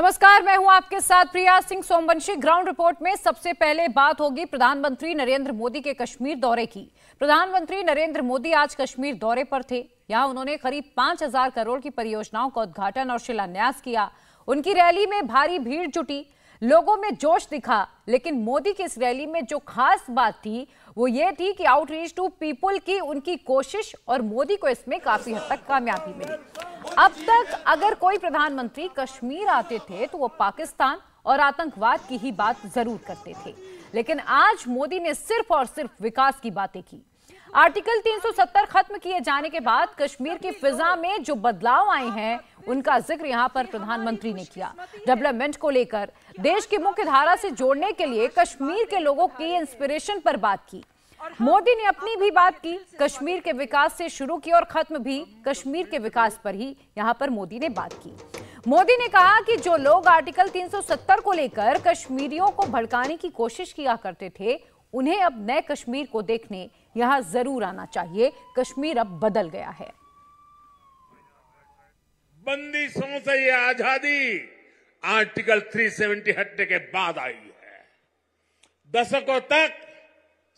नमस्कार मैं हूं आपके साथ प्रिया सिंह सोमवंशी ग्राउंड रिपोर्ट में सबसे पहले बात होगी प्रधानमंत्री नरेंद्र मोदी के कश्मीर दौरे की प्रधानमंत्री नरेंद्र मोदी आज कश्मीर दौरे पर थे यहां उन्होंने करीब 5000 करोड़ की परियोजनाओं का उद्घाटन और शिलान्यास किया उनकी रैली में भारी भीड़ जुटी लोगों में जोश दिखा लेकिन मोदी की इस रैली में जो खास बात थी वो ये थी कि आउटरीच टू पीपल की उनकी कोशिश और मोदी को इसमें काफी हद तक कामयाबी मिली अब तक अगर कोई प्रधानमंत्री कश्मीर आते थे तो वो पाकिस्तान और आतंकवाद की ही बात जरूर करते थे लेकिन आज मोदी ने सिर्फ और सिर्फ विकास की बातें की आर्टिकल 370 खत्म किए जाने के बाद कश्मीर की फिजा में जो बदलाव आए हैं उनका जिक्र यहां पर प्रधानमंत्री ने किया डेवलपमेंट को लेकर देश की मुख्य धारा से जोड़ने के लिए कश्मीर के लोगों की इंस्पिरेशन पर बात की मोदी ने अपनी भी बात की कश्मीर के विकास से शुरू की और खत्म भी कश्मीर के विकास पर ही यहाँ पर मोदी ने बात की मोदी ने कहा कि जो लोग आर्टिकल 370 को लेकर कश्मीरियों को भड़काने की कोशिश किया करते थे उन्हें अब नए कश्मीर को देखने यहां जरूर आना चाहिए कश्मीर अब बदल गया है बंदिशों से ये आजादी आर्टिकल 370 हटने के बाद आई है दशकों तक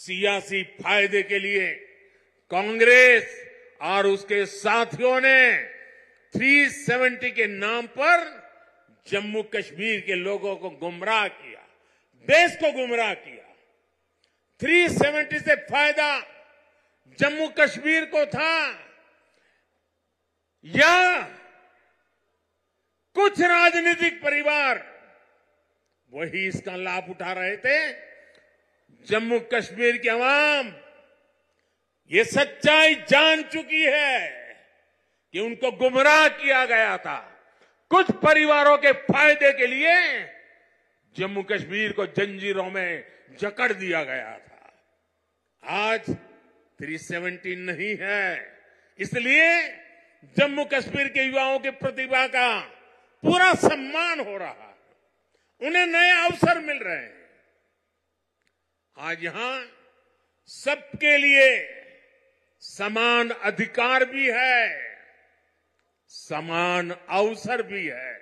सियासी फायदे के लिए कांग्रेस और उसके साथियों ने 370 के नाम पर जम्मू कश्मीर के लोगों को गुमराह किया देश को गुमराह किया 370 से फायदा जम्मू कश्मीर को था या कुछ राजनीतिक परिवार वही इसका लाभ उठा रहे थे जम्मू कश्मीर की आवाम ये सच्चाई जान चुकी है कि उनको गुमराह किया गया था कुछ परिवारों के फायदे के लिए जम्मू कश्मीर को जंजीरों में जकड़ दिया गया था आज 370 नहीं है इसलिए जम्मू कश्मीर के युवाओं की प्रतिभा का पूरा सम्मान हो रहा है उन्हें नए अवसर मिल रहे हैं आज यहां सबके लिए समान अधिकार भी है समान अवसर भी है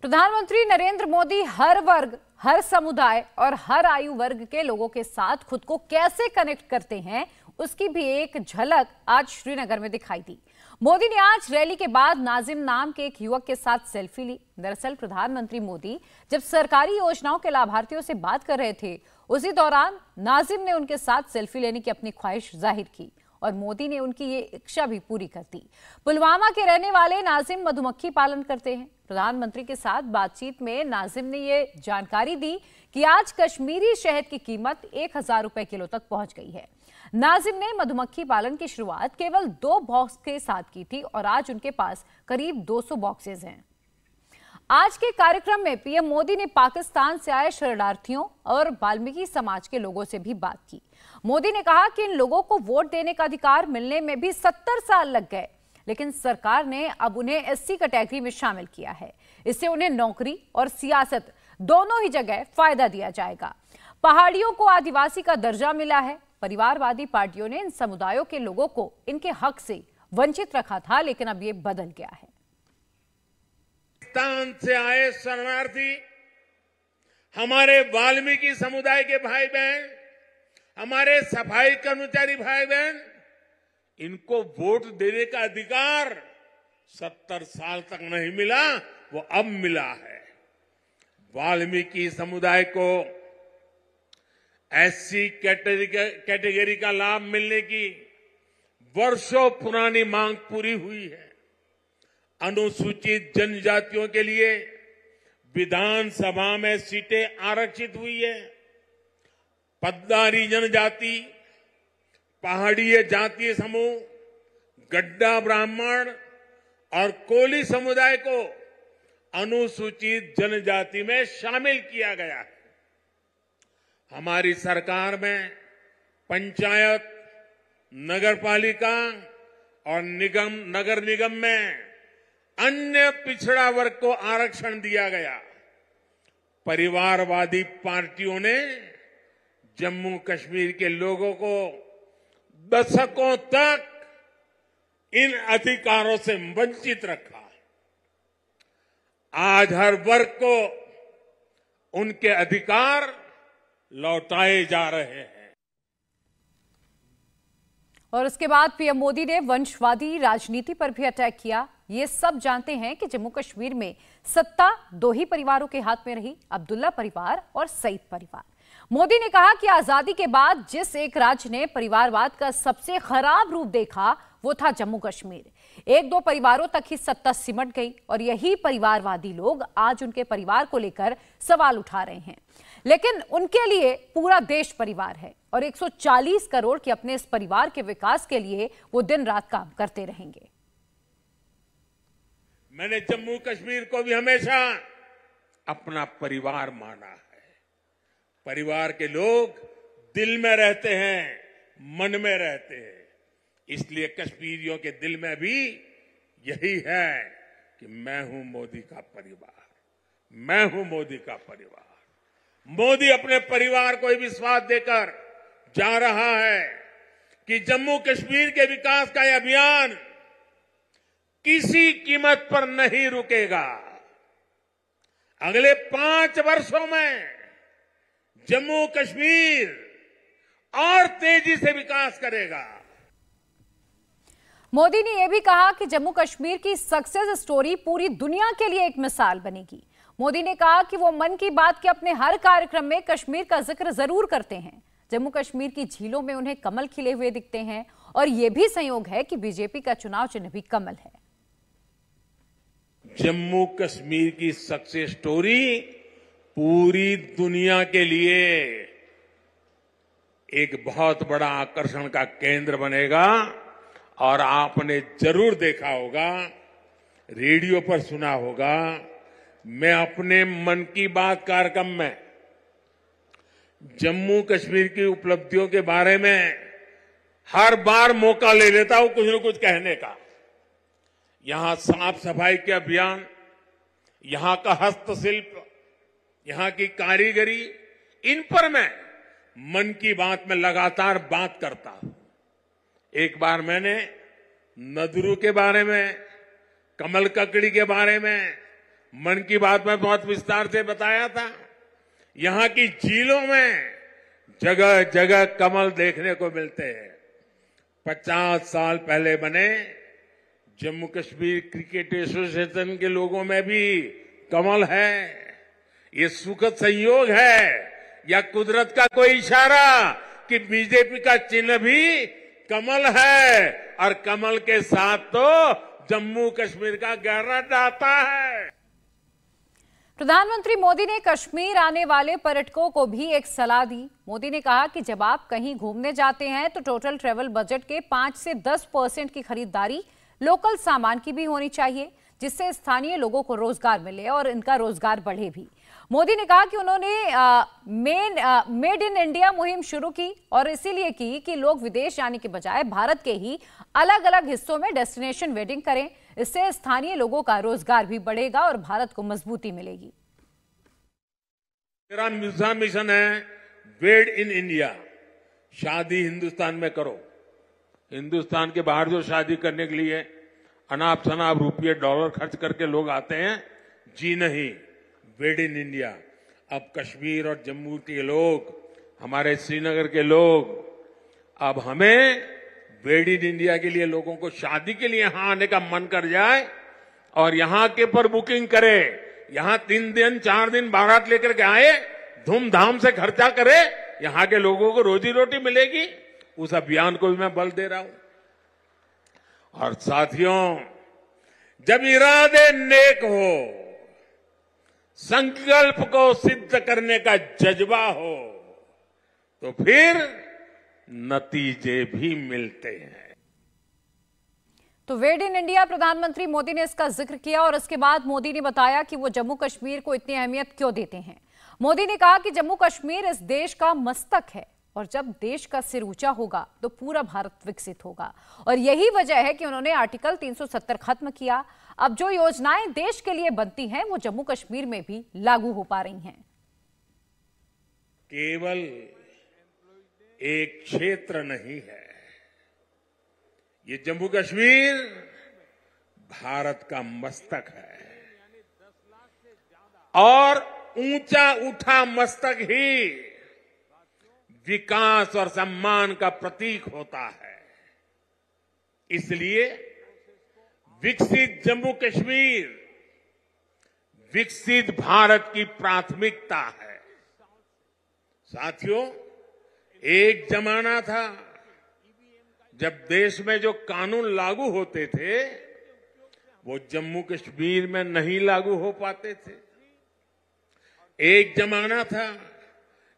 प्रधानमंत्री नरेंद्र मोदी हर वर्ग हर समुदाय और हर आयु वर्ग के लोगों के साथ खुद को कैसे कनेक्ट करते हैं उसकी भी एक झलक आज श्रीनगर में दिखाई दी मोदी ने आज रैली के बाद नाजिम नाम के एक युवक के साथ सेल्फी ली दरअसल प्रधानमंत्री मोदी जब सरकारी योजनाओं के लाभार्थियों से बात कर रहे थे उसी दौरान नाजिम ने उनके साथ सेल्फी लेने की अपनी ख्वाहिश जाहिर की और मोदी ने उनकी ये इच्छा भी पूरी कर दी पुलवामा के रहने वाले नाजिम मधुमक्खी पालन करते हैं प्रधानमंत्री के साथ बातचीत में नाजिम ने ये जानकारी दी कि आज कश्मीरी शहद की कीमत एक हजार रुपए किलो तक पहुंच गई है नाजिम ने मधुमक्खी पालन की शुरुआत केवल दो बॉक्स के साथ की थी और आज उनके पास करीब 200 बॉक्सेज हैं आज के कार्यक्रम में पीएम मोदी ने पाकिस्तान से आए शरणार्थियों और वाल्मीकि समाज के लोगों से भी बात की मोदी ने कहा कि इन लोगों को वोट देने का अधिकार मिलने में भी सत्तर साल लग गए लेकिन सरकार ने अब उन्हें एससी कैटेगरी में शामिल किया है इससे उन्हें नौकरी और सियासत दोनों ही जगह फायदा दिया जाएगा पहाड़ियों को आदिवासी का दर्जा मिला है परिवारवादी पार्टियों ने इन समुदायों के लोगों को इनके हक से वंचित रखा था लेकिन अब ये बदल गया है पाकिस्तान से आए शरणार्थी हमारे वाल्मीकि समुदाय के भाई बहन हमारे सफाई कर्मचारी भाई बहन इनको वोट देने का अधिकार सत्तर साल तक नहीं मिला वो अब मिला है वाल्मीकि समुदाय को एससी कैटेगरी का लाभ मिलने की वर्षों पुरानी मांग पूरी हुई है अनुसूचित जनजातियों के लिए विधानसभा में सीटें आरक्षित हुई है पद्दारी जनजाति पहाड़ीय जातीय समूह गड्ढा ब्राह्मण और कोली समुदाय को अनुसूचित जनजाति में शामिल किया गया है हमारी सरकार में पंचायत नगर पालिका और निगम नगर निगम में अन्य पिछड़ा वर्ग को आरक्षण दिया गया परिवारवादी पार्टियों ने जम्मू कश्मीर के लोगों को दशकों तक इन अधिकारों से वंचित रखा आज हर वर्ग को उनके अधिकार लौटाए जा रहे हैं और उसके बाद पीएम मोदी ने वंशवादी राजनीति पर भी अटैक किया ये सब जानते हैं कि जम्मू कश्मीर में सत्ता दो ही परिवारों के हाथ में रही अब्दुल्ला परिवार और सईद परिवार मोदी ने कहा कि आजादी के बाद जिस एक राज्य ने परिवारवाद का सबसे खराब रूप देखा वो था जम्मू कश्मीर एक दो परिवारों तक ही सत्ता सिमट गई और यही परिवारवादी लोग आज उनके परिवार को लेकर सवाल उठा रहे हैं लेकिन उनके लिए पूरा देश परिवार है और 140 करोड़ के अपने इस परिवार के विकास के लिए वो दिन रात काम करते रहेंगे मैंने जम्मू कश्मीर को भी हमेशा अपना परिवार माना है परिवार के लोग दिल में रहते हैं मन में रहते हैं इसलिए कश्मीरियों के दिल में भी यही है कि मैं हूं मोदी का परिवार मैं हूं मोदी का परिवार मोदी अपने परिवार को विश्वास देकर जा रहा है कि जम्मू कश्मीर के विकास का यह अभियान किसी कीमत पर नहीं रुकेगा अगले पांच वर्षों में जम्मू कश्मीर और तेजी से विकास करेगा मोदी ने यह भी कहा कि जम्मू कश्मीर की सक्सेस स्टोरी पूरी दुनिया के लिए एक मिसाल बनेगी मोदी ने कहा कि वो मन की बात के अपने हर कार्यक्रम में कश्मीर का जिक्र जरूर करते हैं जम्मू कश्मीर की झीलों में उन्हें कमल खिले हुए दिखते हैं और यह भी संयोग है कि बीजेपी का चुनाव चिन्ह भी कमल है जम्मू कश्मीर की सक्सेस स्टोरी पूरी दुनिया के लिए एक बहुत बड़ा आकर्षण का केंद्र बनेगा और आपने जरूर देखा होगा रेडियो पर सुना होगा मैं अपने मन की बात कार्यक्रम में जम्मू कश्मीर की उपलब्धियों के बारे में हर बार मौका ले लेता हूं कुछ न कुछ कहने का यहां साफ सफाई के अभियान यहां का हस्तशिल्प यहां की कारीगरी इन पर मैं मन की बात में लगातार बात करता हूं एक बार मैंने नदरू के बारे में कमल ककड़ी के बारे में मन की बात में बहुत विस्तार से बताया था यहां की झीलों में जगह जगह कमल देखने को मिलते हैं पचास साल पहले बने जम्मू कश्मीर क्रिकेट एसोसिएशन के लोगों में भी कमल है ये सुखद संयोग है या कुदरत का कोई इशारा कि बीजेपी का चिन्ह भी कमल है और कमल के साथ तो जम्मू कश्मीर का गहरा जाता है प्रधानमंत्री मोदी ने कश्मीर आने वाले पर्यटकों को भी एक सलाह दी मोदी ने कहा कि जब आप कहीं घूमने जाते हैं तो टोटल ट्रेवल बजट के पांच से दस परसेंट की खरीदारी लोकल सामान की भी होनी चाहिए जिससे स्थानीय लोगों को रोजगार मिले और इनका रोजगार बढ़े भी मोदी ने कहा कि उन्होंने मेन मेड इन इंडिया मुहिम शुरू की और इसीलिए की कि लोग विदेश जाने के बजाय भारत के ही अलग अलग हिस्सों में डेस्टिनेशन वेडिंग करें इससे स्थानीय लोगों का रोजगार भी बढ़ेगा और भारत को मजबूती मिलेगी मेरा मिशन है वेड इन इंडिया शादी हिंदुस्तान में करो हिंदुस्तान के बाहर जो शादी करने के लिए अनाप शनाप रुपये डॉलर खर्च करके लोग आते हैं जी नहीं वेड इन इंडिया अब कश्मीर और जम्मू के लोग हमारे श्रीनगर के लोग अब हमें वेड इन इंडिया के लिए लोगों को शादी के लिए यहां आने का मन कर जाए और यहां के पर बुकिंग करे यहां तीन दिन चार दिन बारात लेकर के आए धूमधाम से खर्चा करे यहां के लोगों को रोजी रोटी मिलेगी उस अभियान को भी मैं बल दे रहा हूं और साथियों जब इरादे नेक हो संकल्प को सिद्ध करने का जज्बा हो तो फिर नतीजे भी मिलते हैं तो वेड इन इंडिया प्रधानमंत्री मोदी ने इसका जिक्र किया और इसके बाद मोदी ने बताया कि वो जम्मू कश्मीर को इतनी अहमियत क्यों देते हैं मोदी ने कहा कि जम्मू कश्मीर इस देश का मस्तक है और जब देश का सिर ऊंचा होगा तो पूरा भारत विकसित होगा और यही वजह है कि उन्होंने आर्टिकल 370 खत्म किया अब जो योजनाएं देश के लिए बनती हैं वो जम्मू कश्मीर में भी लागू हो पा रही हैं केवल एक क्षेत्र नहीं है ये जम्मू कश्मीर भारत का मस्तक है और ऊंचा उठा मस्तक ही विकास और सम्मान का प्रतीक होता है इसलिए विकसित जम्मू कश्मीर विकसित भारत की प्राथमिकता है साथियों एक जमाना था जब देश में जो कानून लागू होते थे वो जम्मू कश्मीर में नहीं लागू हो पाते थे एक जमाना था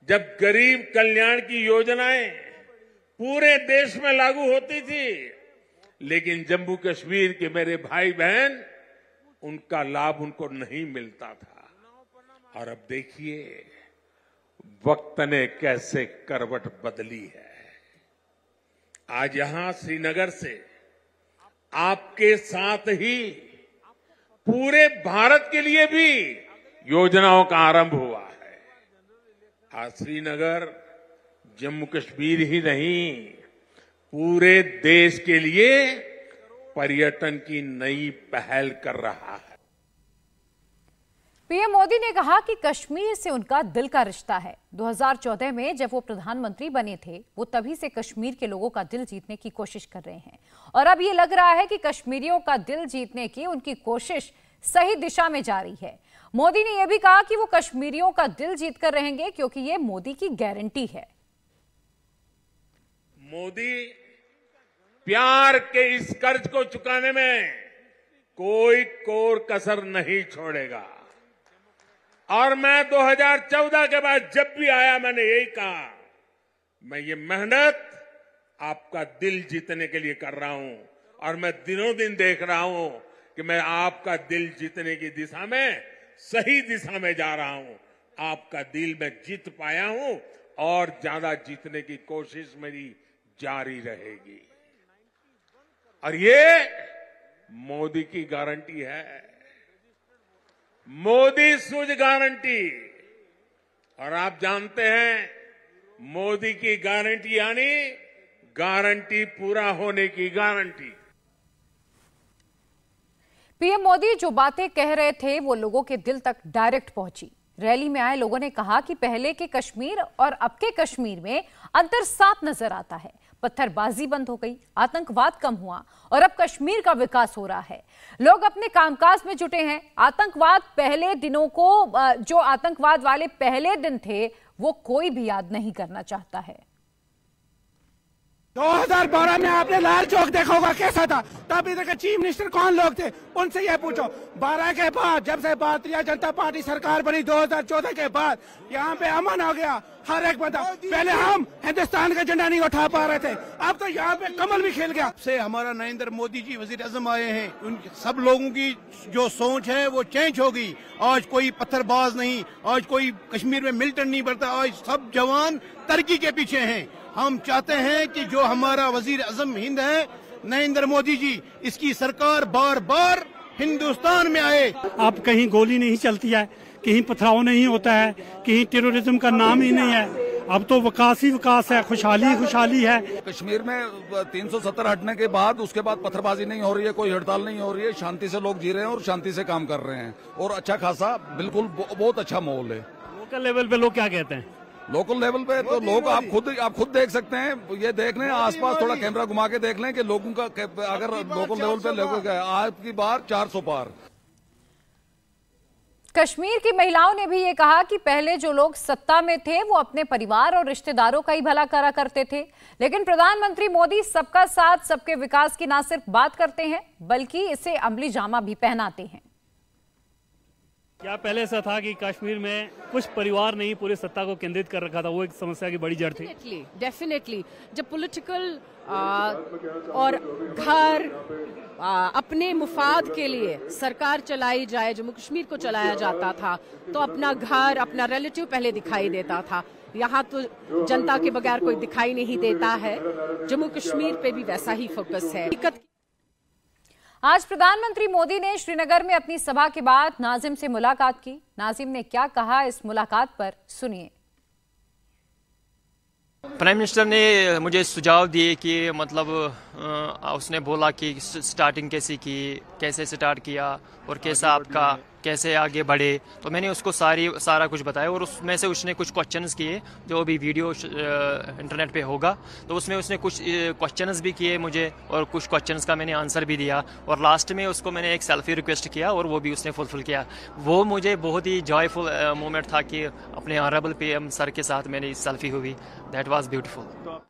जब गरीब कल्याण की योजनाएं पूरे देश में लागू होती थी लेकिन जम्मू कश्मीर के मेरे भाई बहन उनका लाभ उनको नहीं मिलता था और अब देखिए वक्त ने कैसे करवट बदली है आज यहां श्रीनगर से आपके साथ ही पूरे भारत के लिए भी योजनाओं का आरंभ हुआ है आज श्रीनगर जम्मू कश्मीर ही नहीं पूरे देश के लिए पर्यटन की नई पहल कर रहा है पीएम मोदी ने कहा कि कश्मीर से उनका दिल का रिश्ता है 2014 में जब वो प्रधानमंत्री बने थे वो तभी से कश्मीर के लोगों का दिल जीतने की कोशिश कर रहे हैं और अब ये लग रहा है कि कश्मीरियों का दिल जीतने की उनकी कोशिश सही दिशा में जा रही है मोदी ने यह भी कहा कि वो कश्मीरियों का दिल जीतकर रहेंगे क्योंकि ये मोदी की गारंटी है मोदी प्यार के इस कर्ज को चुकाने में कोई कोर कसर नहीं छोड़ेगा और मैं 2014 के बाद जब भी आया मैंने यही कहा मैं ये मेहनत आपका दिल जीतने के लिए कर रहा हूं और मैं दिनों दिन देख रहा हूं कि मैं आपका दिल जीतने की दिशा में सही दिशा में जा रहा हूं आपका दिल मैं जीत पाया हूं और ज्यादा जीतने की कोशिश मेरी जारी रहेगी और ये मोदी की गारंटी है मोदी सुज गारंटी और आप जानते हैं मोदी की गारंटी यानी गारंटी पूरा होने की गारंटी पीएम मोदी जो बातें कह रहे थे वो लोगों के दिल तक डायरेक्ट पहुंची रैली में आए लोगों ने कहा कि पहले के कश्मीर और अब के कश्मीर में अंतर साफ नजर आता है पत्थरबाजी बंद हो गई आतंकवाद कम हुआ और अब कश्मीर का विकास हो रहा है लोग अपने कामकाज में जुटे हैं आतंकवाद पहले दिनों को जो आतंकवाद वाले पहले दिन थे वो कोई भी याद नहीं करना चाहता है 2012 में आपने लाल चौक देखा होगा कैसा था तब इधर के चीफ मिनिस्टर कौन लोग थे उनसे ये पूछो 12 के बाद जब से भारतीय जनता पार्टी सरकार बनी 2014 के बाद यहाँ पे अमन हो गया हर एक बंदा पहले हम हिंदुस्तान का झंडा नहीं उठा पा रहे थे अब तो यहाँ पे कमल भी खेल गया से हमारा नरेंद्र मोदी जी वजीर अजम आए हैं उन सब लोगों की जो सोच है वो चेंज हो गई आज कोई पत्थरबाज नहीं आज कोई कश्मीर में मिल्टन नहीं बढ़ता आज सब जवान तरक्की के पीछे है हम चाहते हैं कि जो हमारा वजीर अजम हिंद है नरेंद्र मोदी जी इसकी सरकार बार बार हिंदुस्तान में आए अब कहीं गोली नहीं चलती है कहीं पथराव नहीं होता है कहीं टेररिज्म का नाम ही नहीं है अब तो विकास ही विकास है खुशहाली खुशहाली है कश्मीर में 370 हटने के बाद उसके बाद पत्थरबाजी नहीं हो रही है कोई हड़ताल नहीं हो रही है शांति से लोग जी रहे हैं और शांति से काम कर रहे हैं और अच्छा खासा बिल्कुल बहुत अच्छा माहौल है लोकल लेवल पे लोग क्या कहते हैं लोकल लेवल पे तो लोग आप खुद आप खुद देख सकते हैं ये देख लें आसपास थोड़ा कैमरा घुमा के देख लें कि लोगों का अगर लोकल लेवल पे लोगों का आज की बार 400 पार कश्मीर की महिलाओं ने भी ये कहा कि पहले जो लोग सत्ता में थे वो अपने परिवार और रिश्तेदारों का ही भला करा करते थे लेकिन प्रधानमंत्री मोदी सबका साथ सबके विकास की ना सिर्फ बात करते हैं बल्कि इसे अमली जामा भी पहनाते हैं क्या पहले ऐसा था कि कश्मीर में कुछ परिवार नहीं पूरी सत्ता को केंद्रित कर रखा था वो एक समस्या की बड़ी जड़ थी डेफिनेटली जब पॉलिटिकल और घर अपने मुफाद के लिए सरकार चलाई जाए जम्मू कश्मीर को चलाया जाता था तो अपना घर अपना रिलेटिव पहले दिखाई देता था यहाँ तो जनता के बगैर कोई दिखाई नहीं देता है जम्मू कश्मीर पे भी वैसा ही फोकस है आज प्रधानमंत्री मोदी ने श्रीनगर में अपनी सभा के बाद नाजिम से मुलाकात की नाजिम ने क्या कहा इस मुलाकात पर सुनिए प्राइम मिनिस्टर ने मुझे सुझाव दिए कि मतलब उसने बोला कि स्टार्टिंग कैसी की कैसे स्टार्ट किया और कैसा आपका कैसे आगे बढ़े तो मैंने उसको सारी सारा कुछ बताया और उसमें से उसने कुछ क्वेश्चन किए जो अभी वीडियो इंटरनेट पे होगा तो उसमें उसने कुछ क्वेश्चन भी किए मुझे और कुछ क्वेश्चन का मैंने आंसर भी दिया और लास्ट में उसको मैंने एक सेल्फी रिक्वेस्ट किया और वो भी उसने फुलफिल किया वो मुझे बहुत ही जॉयफुल मोमेंट था कि अपने ऑनरेबल पी सर के साथ मेरी सेल्फी हुई दैट वॉज ब्यूटिफुल